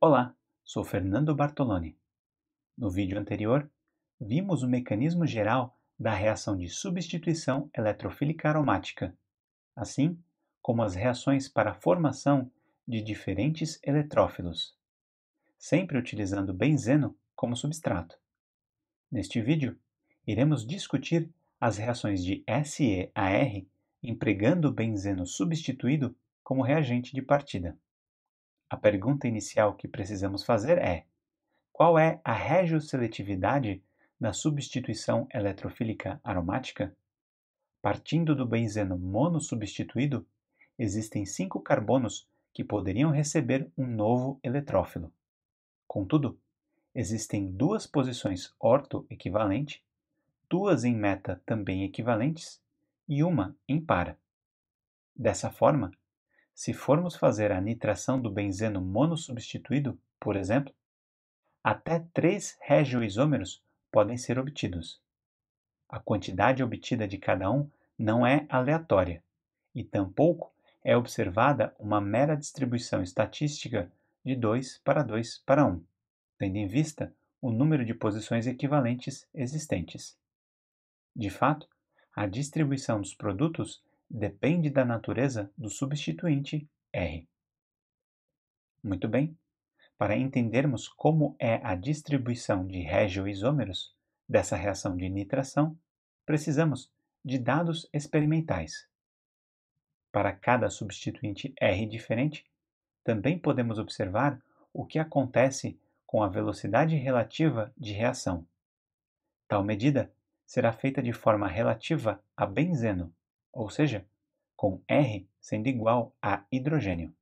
Olá, sou Fernando Bartoloni. No vídeo anterior, vimos o mecanismo geral da reação de substituição eletrofílica aromática, assim como as reações para a formação de diferentes eletrófilos, sempre utilizando benzeno como substrato. Neste vídeo, iremos discutir as reações de SEAR empregando o benzeno substituído como reagente de partida. A pergunta inicial que precisamos fazer é: qual é a regioseletividade da substituição eletrofílica aromática? Partindo do benzeno monossubstituído, existem cinco carbonos que poderiam receber um novo eletrófilo. Contudo, existem duas posições ortoequivalente duas em meta também equivalentes e uma em para. Dessa forma, se formos fazer a nitração do benzeno monossubstituído, por exemplo, até três regioisômeros podem ser obtidos. A quantidade obtida de cada um não é aleatória, e tampouco é observada uma mera distribuição estatística de 2 para 2 para 1, tendo em vista o número de posições equivalentes existentes. De fato, a distribuição dos produtos depende da natureza do substituinte R. Muito bem. Para entendermos como é a distribuição de regioisômeros dessa reação de nitração, precisamos de dados experimentais. Para cada substituinte R diferente, também podemos observar o que acontece com a velocidade relativa de reação. Tal medida será feita de forma relativa a benzeno, ou seja, com R sendo igual a hidrogênio.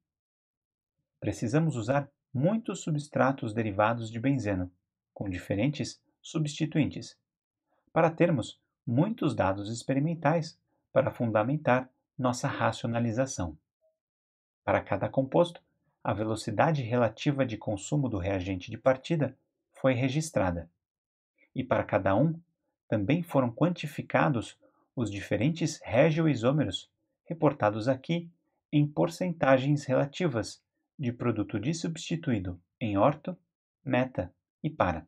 Precisamos usar muitos substratos derivados de benzeno, com diferentes substituintes, para termos muitos dados experimentais para fundamentar nossa racionalização. Para cada composto, a velocidade relativa de consumo do reagente de partida foi registrada, e para cada um também foram quantificados os diferentes regioisômeros, reportados aqui em porcentagens relativas de produto substituído em orto, meta e para.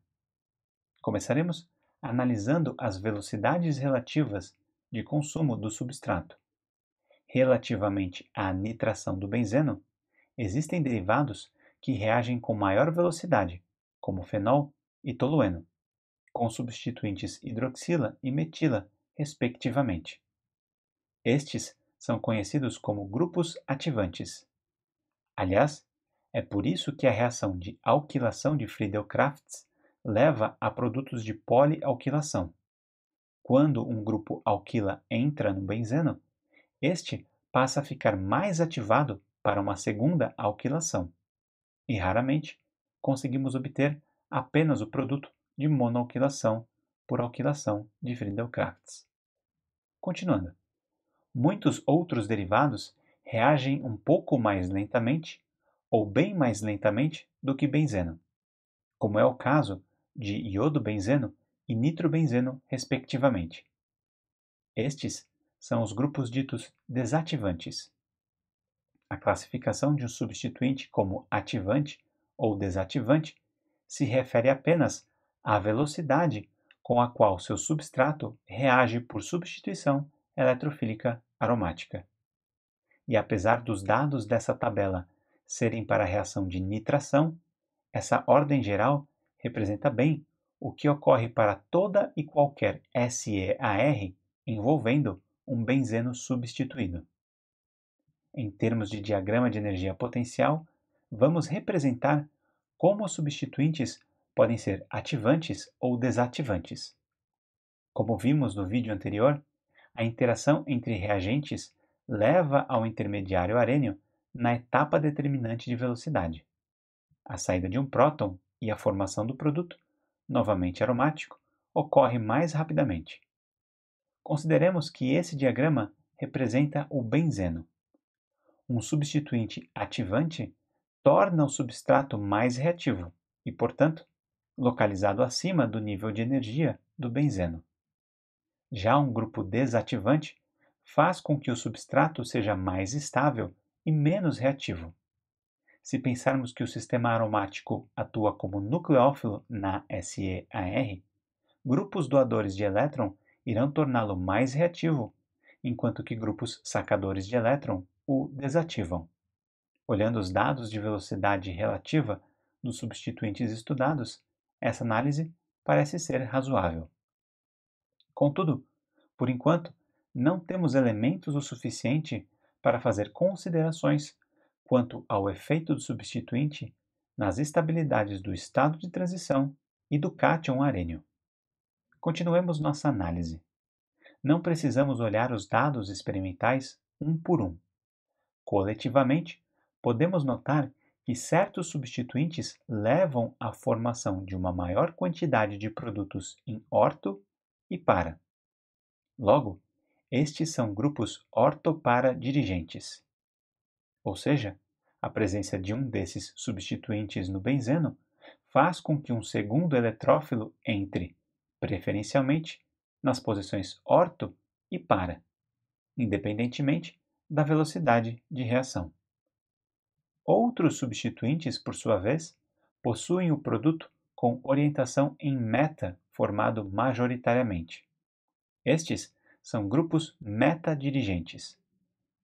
Começaremos analisando as velocidades relativas de consumo do substrato. Relativamente à nitração do benzeno, existem derivados que reagem com maior velocidade, como fenol e tolueno com substituintes hidroxila e metila, respectivamente. Estes são conhecidos como grupos ativantes. Aliás, é por isso que a reação de alquilação de Friedel-Crafts leva a produtos de polialquilação. Quando um grupo alquila entra no benzeno, este passa a ficar mais ativado para uma segunda alquilação. E raramente conseguimos obter apenas o produto de monoalquilação por alquilação de Friedel-Crafts. Continuando. Muitos outros derivados reagem um pouco mais lentamente ou bem mais lentamente do que benzeno, como é o caso de iodo-benzeno e nitrobenzeno, respectivamente. Estes são os grupos ditos desativantes. A classificação de um substituinte como ativante ou desativante se refere apenas a velocidade com a qual seu substrato reage por substituição eletrofílica aromática. E apesar dos dados dessa tabela serem para a reação de nitração, essa ordem geral representa bem o que ocorre para toda e qualquer SEAR envolvendo um benzeno substituído. Em termos de diagrama de energia potencial, vamos representar como os substituintes podem ser ativantes ou desativantes. Como vimos no vídeo anterior, a interação entre reagentes leva ao intermediário arênio na etapa determinante de velocidade. A saída de um próton e a formação do produto, novamente aromático, ocorre mais rapidamente. Consideremos que esse diagrama representa o benzeno. Um substituinte ativante torna o substrato mais reativo e, portanto, localizado acima do nível de energia do benzeno. Já um grupo desativante faz com que o substrato seja mais estável e menos reativo. Se pensarmos que o sistema aromático atua como nucleófilo na SEAR, grupos doadores de elétron irão torná-lo mais reativo, enquanto que grupos sacadores de elétron o desativam. Olhando os dados de velocidade relativa dos substituintes estudados, essa análise parece ser razoável. Contudo, por enquanto, não temos elementos o suficiente para fazer considerações quanto ao efeito do substituinte nas estabilidades do estado de transição e do cátion arênio. Continuemos nossa análise. Não precisamos olhar os dados experimentais um por um. Coletivamente, podemos notar e certos substituintes levam à formação de uma maior quantidade de produtos em orto e para. Logo, estes são grupos orto-para dirigentes. Ou seja, a presença de um desses substituintes no benzeno faz com que um segundo eletrófilo entre, preferencialmente, nas posições orto e para, independentemente da velocidade de reação. Outros substituintes, por sua vez, possuem o produto com orientação em meta formado majoritariamente. Estes são grupos meta-dirigentes.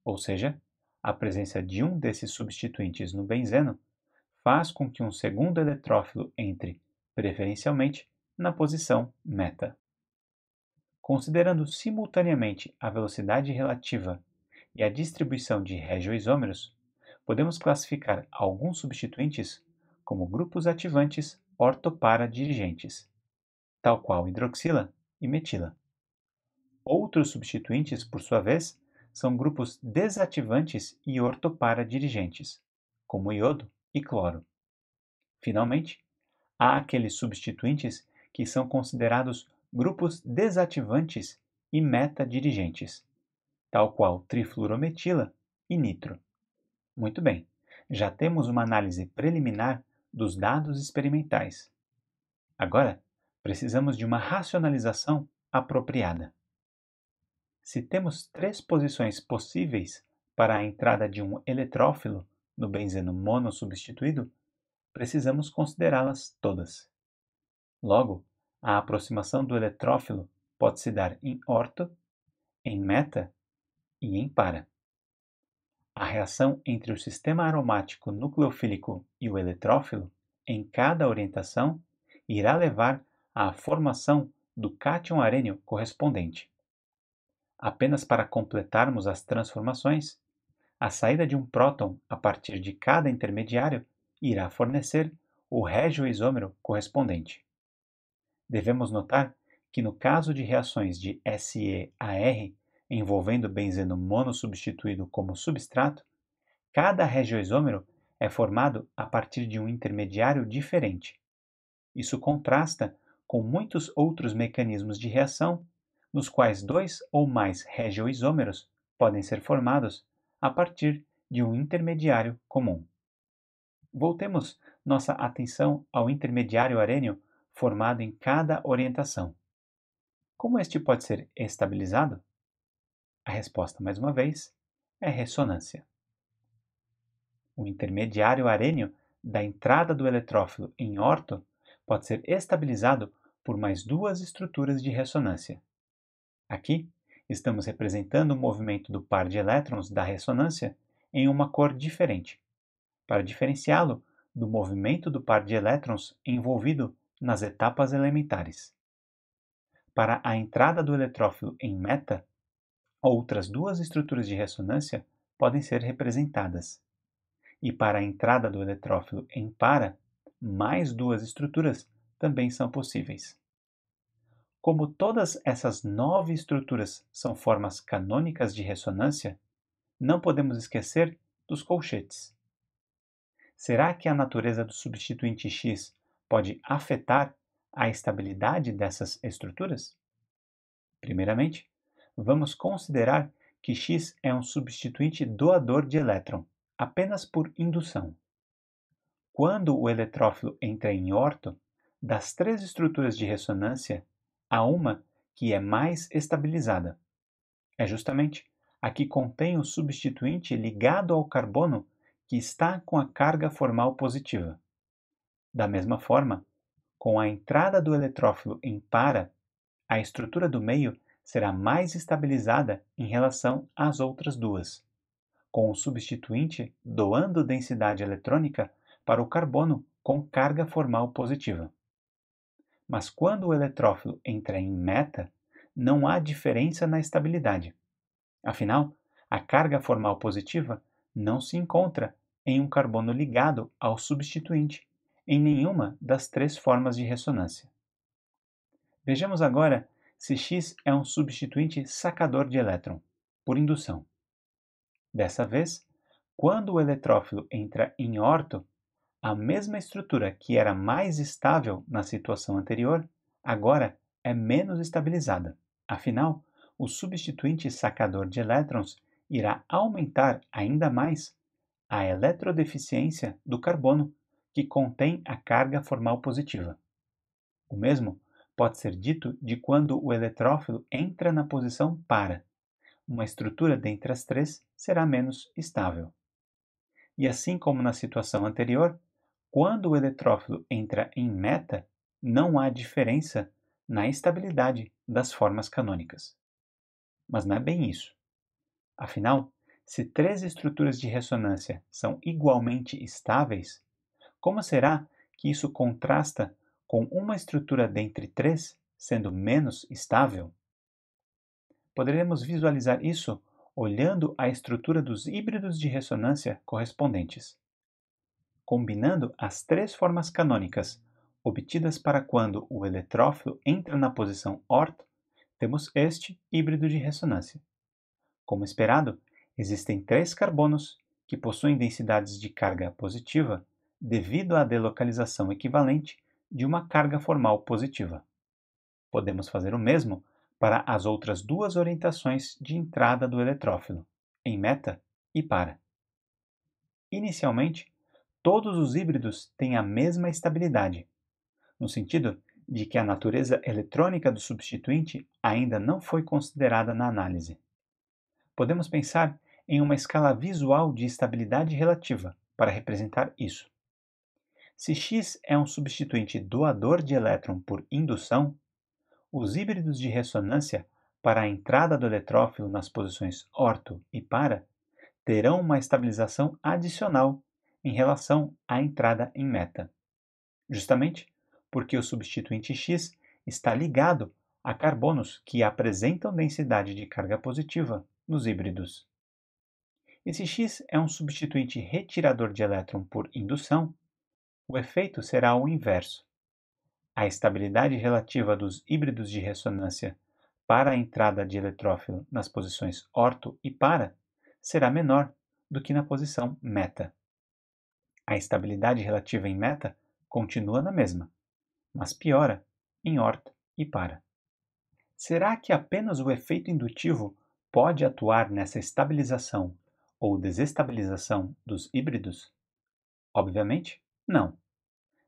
ou seja, a presença de um desses substituintes no benzeno faz com que um segundo eletrófilo entre, preferencialmente, na posição meta. Considerando simultaneamente a velocidade relativa e a distribuição de regioisômeros, podemos classificar alguns substituintes como grupos ativantes ortoparadirigentes, tal qual hidroxila e metila. Outros substituintes, por sua vez, são grupos desativantes e ortoparadirigentes, como iodo e cloro. Finalmente, há aqueles substituintes que são considerados grupos desativantes e metadirigentes, tal qual trifluorometila e nitro. Muito bem, já temos uma análise preliminar dos dados experimentais. Agora, precisamos de uma racionalização apropriada. Se temos três posições possíveis para a entrada de um eletrófilo no benzeno monossubstituído, precisamos considerá-las todas. Logo, a aproximação do eletrófilo pode se dar em orto, em meta e em para. A reação entre o sistema aromático nucleofílico e o eletrófilo, em cada orientação, irá levar à formação do cátion arênio correspondente. Apenas para completarmos as transformações, a saída de um próton a partir de cada intermediário irá fornecer o régio isômero correspondente. Devemos notar que no caso de reações de SEAR envolvendo benzeno monossubstituído como substrato, cada regioisômero é formado a partir de um intermediário diferente. Isso contrasta com muitos outros mecanismos de reação, nos quais dois ou mais regioisômeros podem ser formados a partir de um intermediário comum. Voltemos nossa atenção ao intermediário arênio formado em cada orientação. Como este pode ser estabilizado? A resposta, mais uma vez, é ressonância. O intermediário arênio da entrada do eletrófilo em orto pode ser estabilizado por mais duas estruturas de ressonância. Aqui, estamos representando o movimento do par de elétrons da ressonância em uma cor diferente, para diferenciá-lo do movimento do par de elétrons envolvido nas etapas elementares. Para a entrada do eletrófilo em meta, outras duas estruturas de ressonância podem ser representadas. E para a entrada do eletrófilo em para, mais duas estruturas também são possíveis. Como todas essas nove estruturas são formas canônicas de ressonância, não podemos esquecer dos colchetes. Será que a natureza do substituinte X pode afetar a estabilidade dessas estruturas? Primeiramente, vamos considerar que X é um substituinte doador de elétron, apenas por indução. Quando o eletrófilo entra em orto, das três estruturas de ressonância, há uma que é mais estabilizada. É justamente a que contém o substituinte ligado ao carbono que está com a carga formal positiva. Da mesma forma, com a entrada do eletrófilo em para, a estrutura do meio será mais estabilizada em relação às outras duas, com o substituinte doando densidade eletrônica para o carbono com carga formal positiva. Mas quando o eletrófilo entra em meta, não há diferença na estabilidade. Afinal, a carga formal positiva não se encontra em um carbono ligado ao substituinte em nenhuma das três formas de ressonância. Vejamos agora se X é um substituinte sacador de elétron, por indução. Dessa vez, quando o eletrófilo entra em orto, a mesma estrutura que era mais estável na situação anterior, agora é menos estabilizada. Afinal, o substituinte sacador de elétrons irá aumentar ainda mais a eletrodeficiência do carbono, que contém a carga formal positiva. O mesmo pode ser dito de quando o eletrófilo entra na posição para. Uma estrutura dentre as três será menos estável. E assim como na situação anterior, quando o eletrófilo entra em meta, não há diferença na estabilidade das formas canônicas. Mas não é bem isso. Afinal, se três estruturas de ressonância são igualmente estáveis, como será que isso contrasta com uma estrutura dentre três sendo menos estável? Poderemos visualizar isso olhando a estrutura dos híbridos de ressonância correspondentes. Combinando as três formas canônicas obtidas para quando o eletrófilo entra na posição ort, temos este híbrido de ressonância. Como esperado, existem três carbonos que possuem densidades de carga positiva devido à delocalização equivalente de uma carga formal positiva. Podemos fazer o mesmo para as outras duas orientações de entrada do eletrófilo, em meta e para. Inicialmente, todos os híbridos têm a mesma estabilidade, no sentido de que a natureza eletrônica do substituinte ainda não foi considerada na análise. Podemos pensar em uma escala visual de estabilidade relativa para representar isso. Se X é um substituinte doador de elétron por indução, os híbridos de ressonância para a entrada do eletrófilo nas posições orto e para terão uma estabilização adicional em relação à entrada em meta, justamente porque o substituinte X está ligado a carbonos que apresentam densidade de carga positiva nos híbridos. Esse X é um substituinte retirador de elétron por indução o efeito será o inverso. A estabilidade relativa dos híbridos de ressonância para a entrada de eletrófilo nas posições orto e para será menor do que na posição meta. A estabilidade relativa em meta continua na mesma, mas piora em orto e para. Será que apenas o efeito indutivo pode atuar nessa estabilização ou desestabilização dos híbridos? Obviamente, não.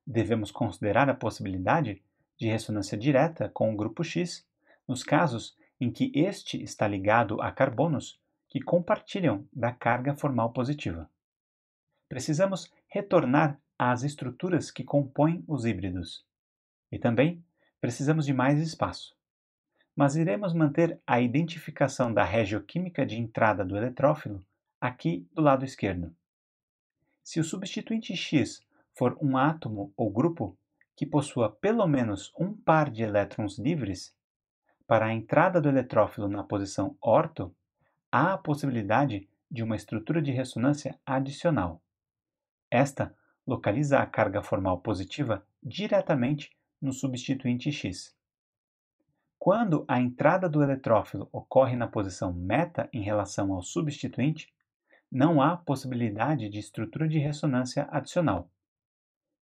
Devemos considerar a possibilidade de ressonância direta com o grupo X nos casos em que este está ligado a carbonos que compartilham da carga formal positiva. Precisamos retornar às estruturas que compõem os híbridos. E também precisamos de mais espaço. Mas iremos manter a identificação da regioquímica de entrada do eletrófilo aqui do lado esquerdo. Se o substituinte X for um átomo ou grupo que possua pelo menos um par de elétrons livres, para a entrada do eletrófilo na posição orto, há a possibilidade de uma estrutura de ressonância adicional. Esta localiza a carga formal positiva diretamente no substituinte X. Quando a entrada do eletrófilo ocorre na posição meta em relação ao substituinte, não há possibilidade de estrutura de ressonância adicional.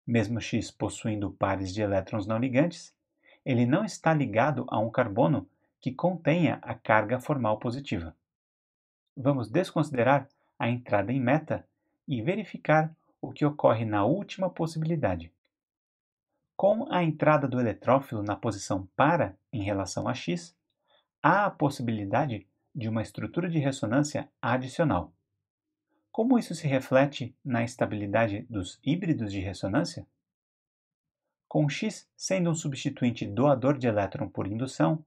Mesmo X possuindo pares de elétrons não ligantes, ele não está ligado a um carbono que contenha a carga formal positiva. Vamos desconsiderar a entrada em meta e verificar o que ocorre na última possibilidade. Com a entrada do eletrófilo na posição para em relação a x, há a possibilidade de uma estrutura de ressonância adicional. Como isso se reflete na estabilidade dos híbridos de ressonância? Com X sendo um substituinte doador de elétron por indução,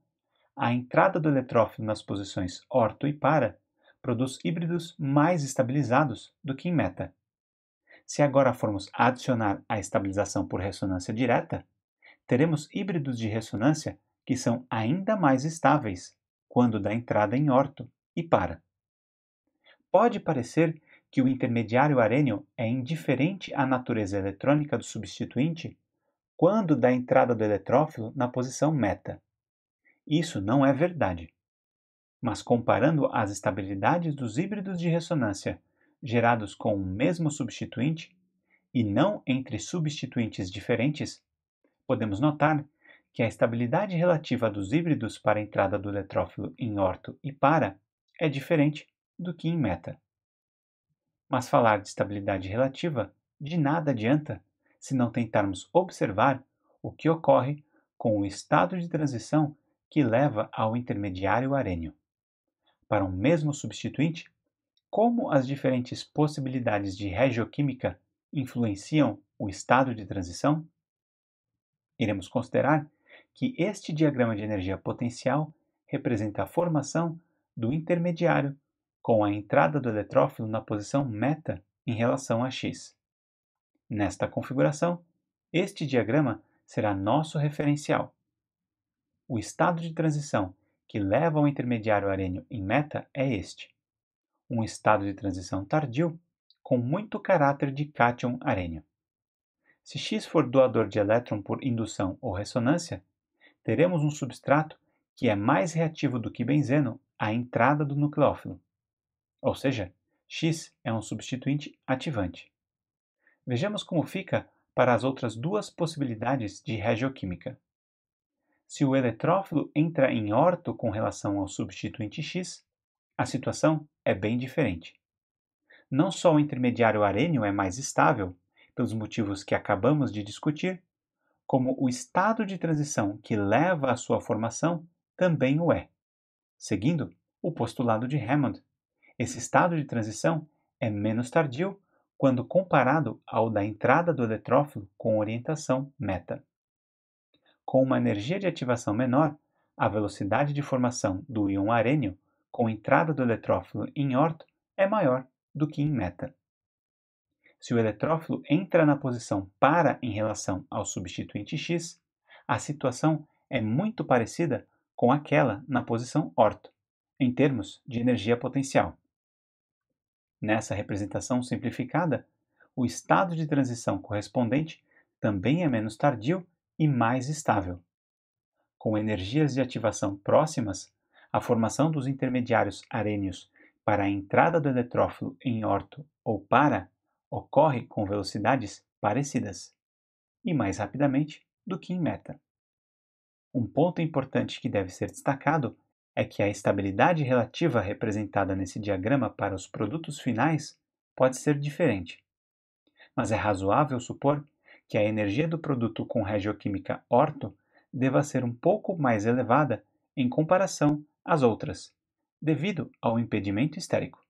a entrada do eletrófilo nas posições orto e para produz híbridos mais estabilizados do que em meta. Se agora formos adicionar a estabilização por ressonância direta, teremos híbridos de ressonância que são ainda mais estáveis quando da entrada em orto e para. Pode parecer que o intermediário arênio é indiferente à natureza eletrônica do substituinte quando da entrada do eletrófilo na posição meta. Isso não é verdade. Mas comparando as estabilidades dos híbridos de ressonância gerados com o mesmo substituinte, e não entre substituintes diferentes, podemos notar que a estabilidade relativa dos híbridos para a entrada do eletrófilo em orto e para é diferente do que em meta. Mas falar de estabilidade relativa de nada adianta se não tentarmos observar o que ocorre com o estado de transição que leva ao intermediário arênio. Para um mesmo substituinte, como as diferentes possibilidades de regioquímica influenciam o estado de transição? Iremos considerar que este diagrama de energia potencial representa a formação do intermediário com a entrada do eletrófilo na posição meta em relação a x. Nesta configuração, este diagrama será nosso referencial. O estado de transição que leva ao intermediário arênio em meta é este, um estado de transição tardio com muito caráter de cátion arênio. Se X for doador de elétron por indução ou ressonância, teremos um substrato que é mais reativo do que benzeno à entrada do nucleófilo ou seja, x é um substituinte ativante. Vejamos como fica para as outras duas possibilidades de regioquímica. Se o eletrófilo entra em orto com relação ao substituinte X, a situação é bem diferente. Não só o intermediário arênio é mais estável, pelos motivos que acabamos de discutir, como o estado de transição que leva à sua formação também o é, seguindo o postulado de Hammond esse estado de transição é menos tardio quando comparado ao da entrada do eletrófilo com orientação meta. Com uma energia de ativação menor, a velocidade de formação do íon arênio com entrada do eletrófilo em orto é maior do que em meta. Se o eletrófilo entra na posição para em relação ao substituinte X, a situação é muito parecida com aquela na posição orto, em termos de energia potencial. Nessa representação simplificada, o estado de transição correspondente também é menos tardio e mais estável. Com energias de ativação próximas, a formação dos intermediários arênios para a entrada do eletrófilo em orto ou para ocorre com velocidades parecidas e mais rapidamente do que em meta. Um ponto importante que deve ser destacado é que a estabilidade relativa representada nesse diagrama para os produtos finais pode ser diferente. Mas é razoável supor que a energia do produto com regioquímica orto deva ser um pouco mais elevada em comparação às outras, devido ao impedimento histérico.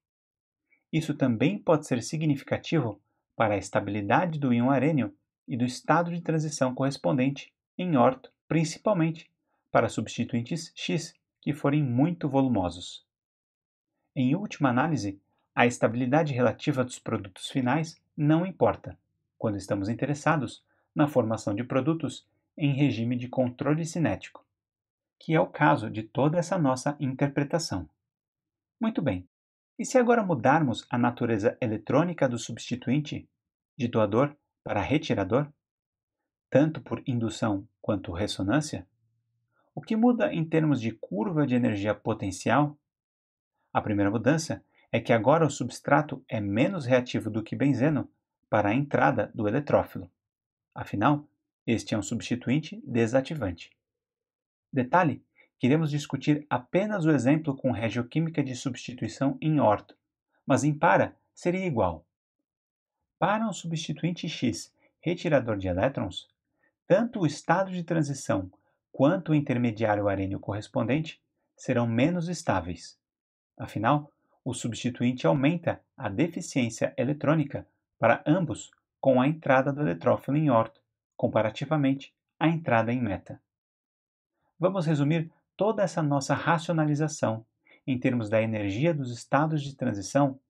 Isso também pode ser significativo para a estabilidade do íon arênio e do estado de transição correspondente em orto, principalmente para substituintes X que forem muito volumosos. Em última análise, a estabilidade relativa dos produtos finais não importa, quando estamos interessados na formação de produtos em regime de controle cinético, que é o caso de toda essa nossa interpretação. Muito bem, e se agora mudarmos a natureza eletrônica do substituinte, de doador para retirador, tanto por indução quanto ressonância, o que muda em termos de curva de energia potencial? A primeira mudança é que agora o substrato é menos reativo do que benzeno para a entrada do eletrófilo. Afinal, este é um substituinte desativante. Detalhe: queremos discutir apenas o exemplo com regioquímica de substituição em orto, mas em para seria igual. Para um substituinte X retirador de elétrons, tanto o estado de transição quanto o intermediário arênio correspondente serão menos estáveis. Afinal, o substituinte aumenta a deficiência eletrônica para ambos com a entrada do eletrófilo em orto, comparativamente à entrada em meta. Vamos resumir toda essa nossa racionalização em termos da energia dos estados de transição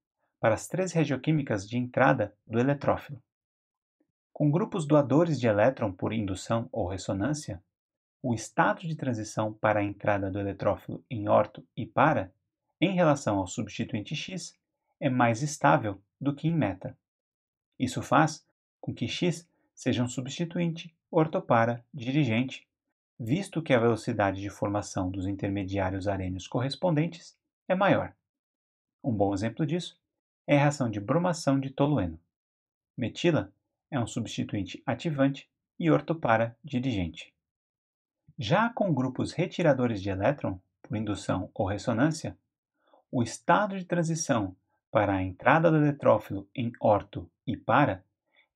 para as três regioquímicas de entrada do eletrófilo. Com grupos doadores de elétron por indução ou ressonância, o estado de transição para a entrada do eletrófilo em orto e para, em relação ao substituinte X, é mais estável do que em meta. Isso faz com que X seja um substituinte ortopara dirigente, visto que a velocidade de formação dos intermediários arênios correspondentes é maior. Um bom exemplo disso é a reação de bromação de tolueno. Metila é um substituinte ativante e ortopara dirigente. Já com grupos retiradores de elétron, por indução ou ressonância, o estado de transição para a entrada do eletrófilo em orto e para,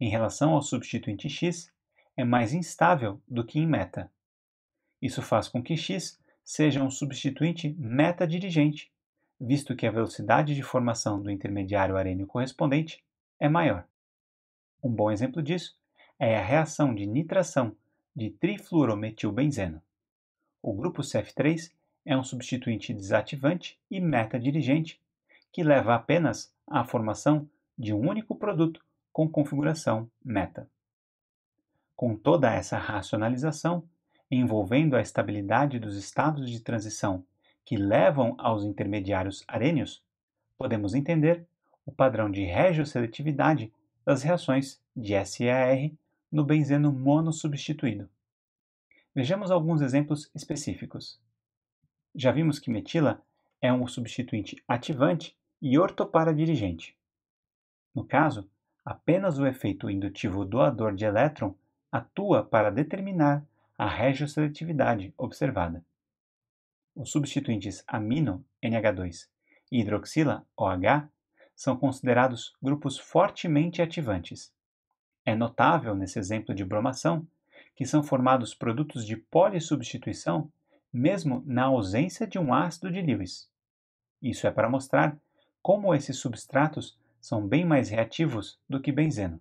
em relação ao substituinte X, é mais instável do que em meta. Isso faz com que X seja um substituinte meta-dirigente, visto que a velocidade de formação do intermediário arênio correspondente é maior. Um bom exemplo disso é a reação de nitração de trifluorometilbenzeno. O grupo CF3 é um substituinte desativante e meta dirigente que leva apenas à formação de um único produto com configuração meta. Com toda essa racionalização, envolvendo a estabilidade dos estados de transição que levam aos intermediários arênios, podemos entender o padrão de regioseletividade das reações de SEAR no benzeno monossubstituído. Vejamos alguns exemplos específicos. Já vimos que metila é um substituinte ativante e ortoparadirigente. No caso, apenas o efeito indutivo doador de elétron atua para determinar a regioseletividade observada. Os substituintes amino, NH2, e hidroxila, OH, são considerados grupos fortemente ativantes. É notável, nesse exemplo de bromação, que são formados produtos de polissubstituição mesmo na ausência de um ácido de Lewis. Isso é para mostrar como esses substratos são bem mais reativos do que benzeno.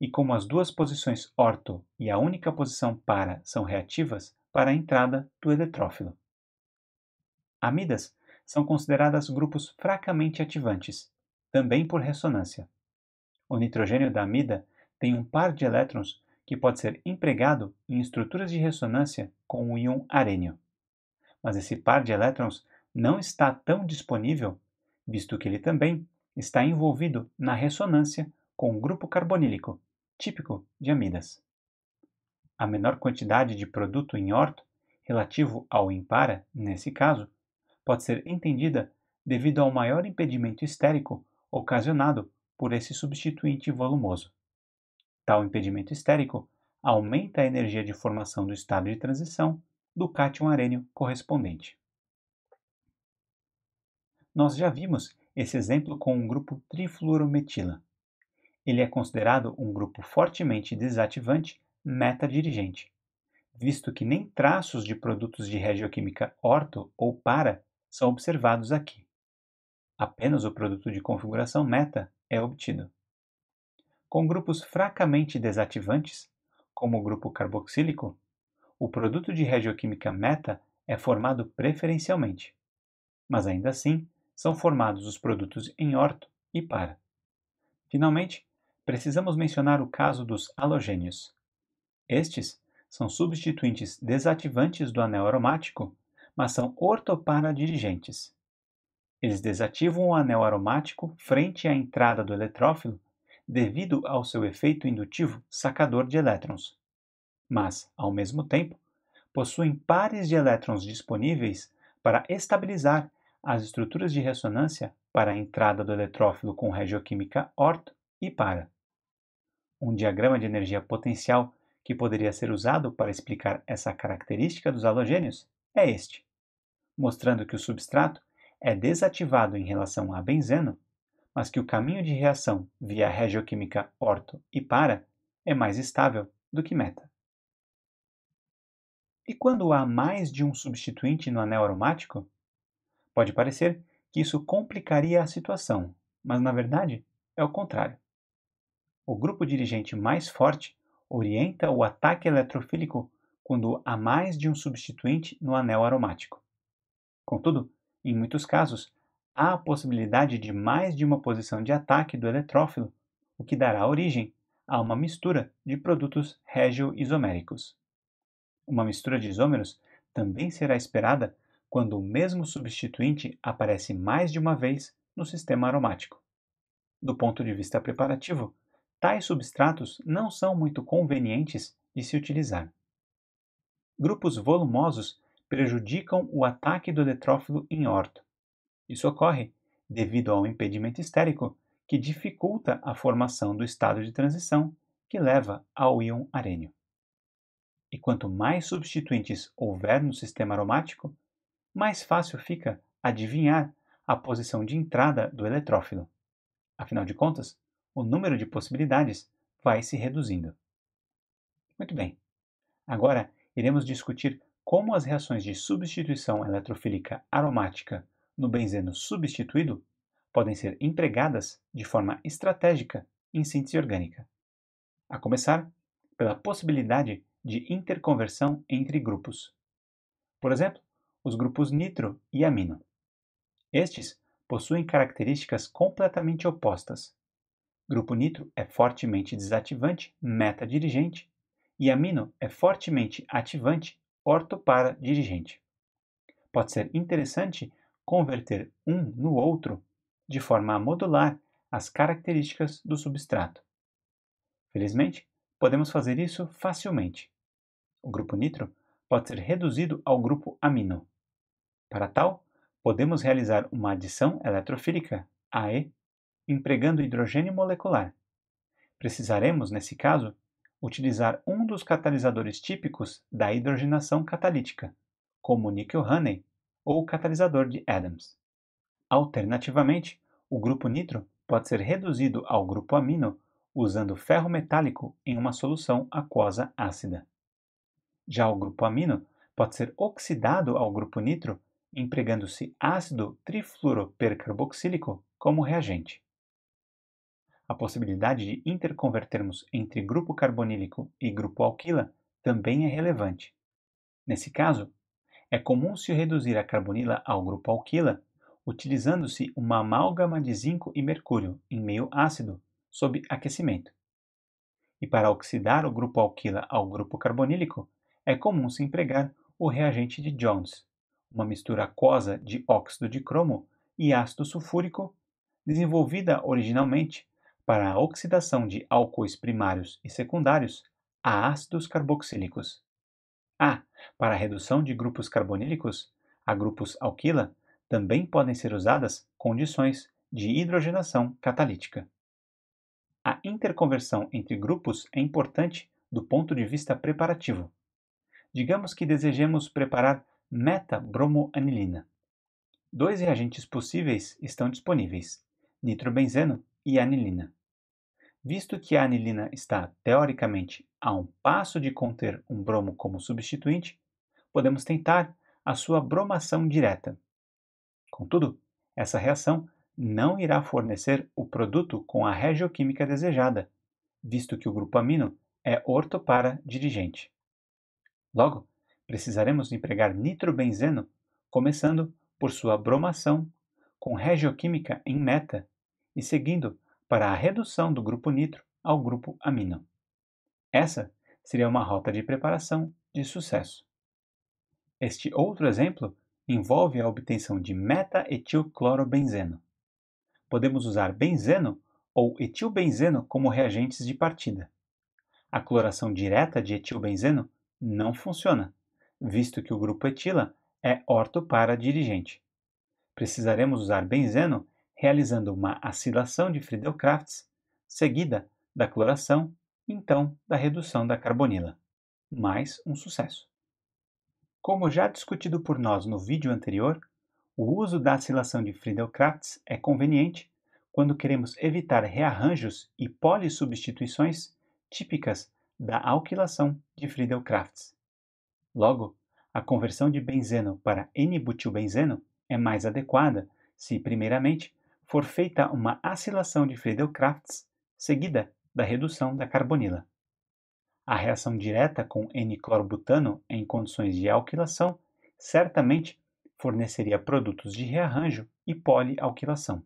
E como as duas posições orto e a única posição para são reativas para a entrada do eletrófilo. Amidas são consideradas grupos fracamente ativantes, também por ressonância. O nitrogênio da amida tem um par de elétrons que pode ser empregado em estruturas de ressonância com o íon arênio. Mas esse par de elétrons não está tão disponível, visto que ele também está envolvido na ressonância com o grupo carbonílico, típico de amidas. A menor quantidade de produto em orto relativo ao impara, nesse caso, pode ser entendida devido ao maior impedimento estérico ocasionado por esse substituinte volumoso. Tal impedimento estérico aumenta a energia de formação do estado de transição do cátion arênio correspondente. Nós já vimos esse exemplo com um grupo trifluorometila. Ele é considerado um grupo fortemente desativante metadirigente, visto que nem traços de produtos de regioquímica orto ou para são observados aqui. Apenas o produto de configuração meta é obtido. Com grupos fracamente desativantes, como o grupo carboxílico, o produto de regioquímica meta é formado preferencialmente, mas ainda assim são formados os produtos em orto e para. Finalmente, precisamos mencionar o caso dos halogênios. Estes são substituintes desativantes do anel aromático, mas são ortoparadiligentes. Eles desativam o anel aromático frente à entrada do eletrófilo devido ao seu efeito indutivo sacador de elétrons. Mas, ao mesmo tempo, possuem pares de elétrons disponíveis para estabilizar as estruturas de ressonância para a entrada do eletrófilo com regioquímica orto e para. Um diagrama de energia potencial que poderia ser usado para explicar essa característica dos halogênios é este, mostrando que o substrato é desativado em relação a benzeno mas que o caminho de reação via regioquímica orto e para é mais estável do que meta. E quando há mais de um substituinte no anel aromático? Pode parecer que isso complicaria a situação, mas na verdade é o contrário. O grupo dirigente mais forte orienta o ataque eletrofílico quando há mais de um substituinte no anel aromático. Contudo, em muitos casos, há a possibilidade de mais de uma posição de ataque do eletrófilo, o que dará origem a uma mistura de produtos regioisoméricos. Uma mistura de isômeros também será esperada quando o mesmo substituinte aparece mais de uma vez no sistema aromático. Do ponto de vista preparativo, tais substratos não são muito convenientes de se utilizar. Grupos volumosos prejudicam o ataque do eletrófilo em orto, isso ocorre devido ao impedimento histérico, que dificulta a formação do estado de transição que leva ao íon arênio. E quanto mais substituintes houver no sistema aromático, mais fácil fica adivinhar a posição de entrada do eletrófilo. Afinal de contas, o número de possibilidades vai se reduzindo. Muito bem. Agora iremos discutir como as reações de substituição eletrofílica aromática no benzeno substituído, podem ser empregadas de forma estratégica em síntese orgânica, a começar pela possibilidade de interconversão entre grupos. Por exemplo, os grupos nitro e amino. Estes possuem características completamente opostas. Grupo nitro é fortemente desativante, metadirigente, e amino é fortemente ativante, para dirigente Pode ser interessante converter um no outro de forma a modular as características do substrato. Felizmente, podemos fazer isso facilmente. O grupo nitro pode ser reduzido ao grupo amino. Para tal, podemos realizar uma adição eletrofílica, AE, empregando hidrogênio molecular. Precisaremos, nesse caso, utilizar um dos catalisadores típicos da hidrogenação catalítica, como o níquel-honey ou catalisador de Adams. Alternativamente, o grupo nitro pode ser reduzido ao grupo amino usando ferro metálico em uma solução aquosa ácida. Já o grupo amino pode ser oxidado ao grupo nitro empregando-se ácido trifluoropercarboxílico como reagente. A possibilidade de interconvertermos entre grupo carbonílico e grupo alquila também é relevante. Nesse caso, é comum se reduzir a carbonila ao grupo alquila, utilizando-se uma amálgama de zinco e mercúrio em meio ácido, sob aquecimento. E para oxidar o grupo alquila ao grupo carbonílico, é comum se empregar o reagente de Jones, uma mistura aquosa de óxido de cromo e ácido sulfúrico, desenvolvida originalmente para a oxidação de álcoois primários e secundários a ácidos carboxílicos. Ah, para a redução de grupos carbonílicos a grupos alquila, também podem ser usadas condições de hidrogenação catalítica. A interconversão entre grupos é importante do ponto de vista preparativo. Digamos que desejemos preparar metabromoanilina. Dois reagentes possíveis estão disponíveis: nitrobenzeno e anilina. Visto que a anilina está teoricamente a um passo de conter um bromo como substituinte, podemos tentar a sua bromação direta. Contudo, essa reação não irá fornecer o produto com a regioquímica desejada, visto que o grupo amino é ortopara dirigente. Logo, precisaremos empregar nitrobenzeno, começando por sua bromação com regioquímica em meta e seguindo para a redução do grupo nitro ao grupo amino. Essa seria uma rota de preparação de sucesso. Este outro exemplo envolve a obtenção de meta-etilclorobenzeno. Podemos usar benzeno ou etilbenzeno como reagentes de partida. A cloração direta de etilbenzeno não funciona, visto que o grupo etila é orto para dirigente. Precisaremos usar benzeno realizando uma acilação de Friedel-Crafts, seguida da cloração então da redução da carbonila. Mais um sucesso. Como já discutido por nós no vídeo anterior, o uso da acilação de Friedel-Crafts é conveniente quando queremos evitar rearranjos e polissubstituições típicas da alquilação de Friedel-Crafts. Logo, a conversão de benzeno para N-butilbenzeno é mais adequada se, primeiramente, for feita uma acilação de Friedel-Crafts, seguida da redução da carbonila. A reação direta com N-clorbutano em condições de alquilação certamente forneceria produtos de rearranjo e polialquilação.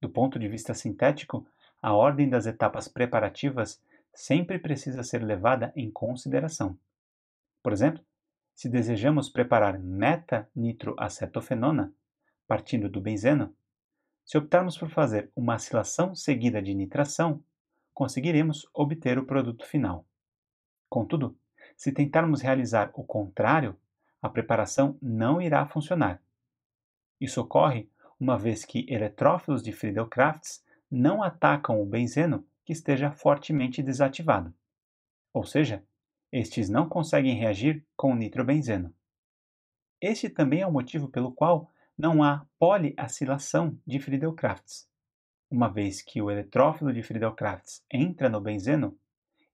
Do ponto de vista sintético, a ordem das etapas preparativas sempre precisa ser levada em consideração. Por exemplo, se desejamos preparar meta-nitroacetofenona, partindo do benzeno, se optarmos por fazer uma acilação seguida de nitração, conseguiremos obter o produto final. Contudo, se tentarmos realizar o contrário, a preparação não irá funcionar. Isso ocorre uma vez que eletrófilos de Friedel-Crafts não atacam o benzeno que esteja fortemente desativado. Ou seja, estes não conseguem reagir com o nitrobenzeno. Este também é o motivo pelo qual não há poliacilação de Friedel-Crafts. Uma vez que o eletrófilo de Friedel-Crafts entra no benzeno,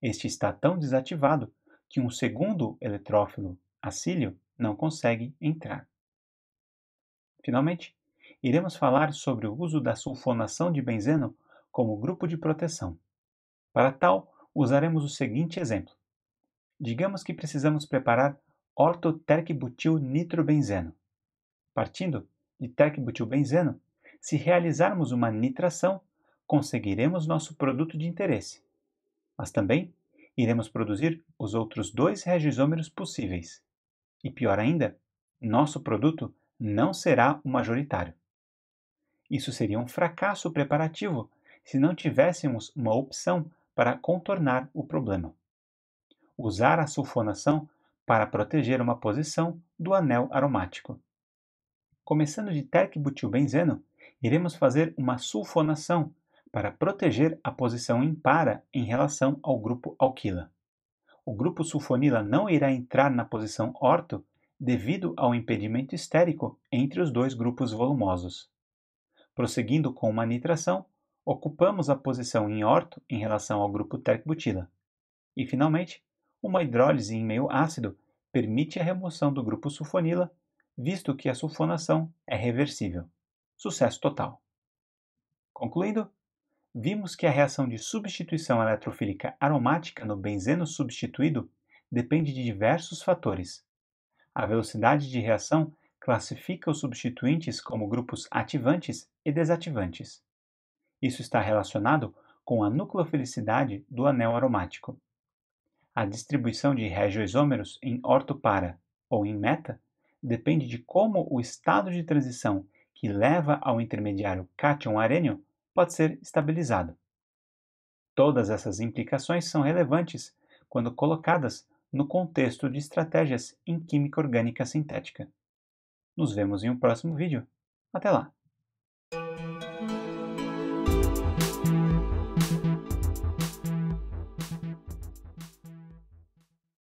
este está tão desativado que um segundo eletrófilo acílio não consegue entrar. Finalmente, iremos falar sobre o uso da sulfonação de benzeno como grupo de proteção. Para tal, usaremos o seguinte exemplo. Digamos que precisamos preparar ortoterquibutil nitrobenzeno, partindo de tecbutilbenzeno, se realizarmos uma nitração, conseguiremos nosso produto de interesse. Mas também iremos produzir os outros dois regisômeros possíveis. E pior ainda, nosso produto não será o majoritário. Isso seria um fracasso preparativo se não tivéssemos uma opção para contornar o problema. Usar a sulfonação para proteger uma posição do anel aromático. Começando de tercbutilbenzeno, iremos fazer uma sulfonação para proteger a posição impara em relação ao grupo alquila. O grupo sulfonila não irá entrar na posição orto devido ao impedimento histérico entre os dois grupos volumosos. Prosseguindo com uma nitração, ocupamos a posição em orto em relação ao grupo tercbutila. E, finalmente, uma hidrólise em meio ácido permite a remoção do grupo sulfonila visto que a sulfonação é reversível. Sucesso total. Concluindo, vimos que a reação de substituição eletrofílica aromática no benzeno substituído depende de diversos fatores. A velocidade de reação classifica os substituintes como grupos ativantes e desativantes. Isso está relacionado com a nucleofilicidade do anel aromático. A distribuição de regioisômeros em ortopara ou em meta depende de como o estado de transição que leva ao intermediário cátion-arênio pode ser estabilizado. Todas essas implicações são relevantes quando colocadas no contexto de estratégias em química orgânica sintética. Nos vemos em um próximo vídeo. Até lá!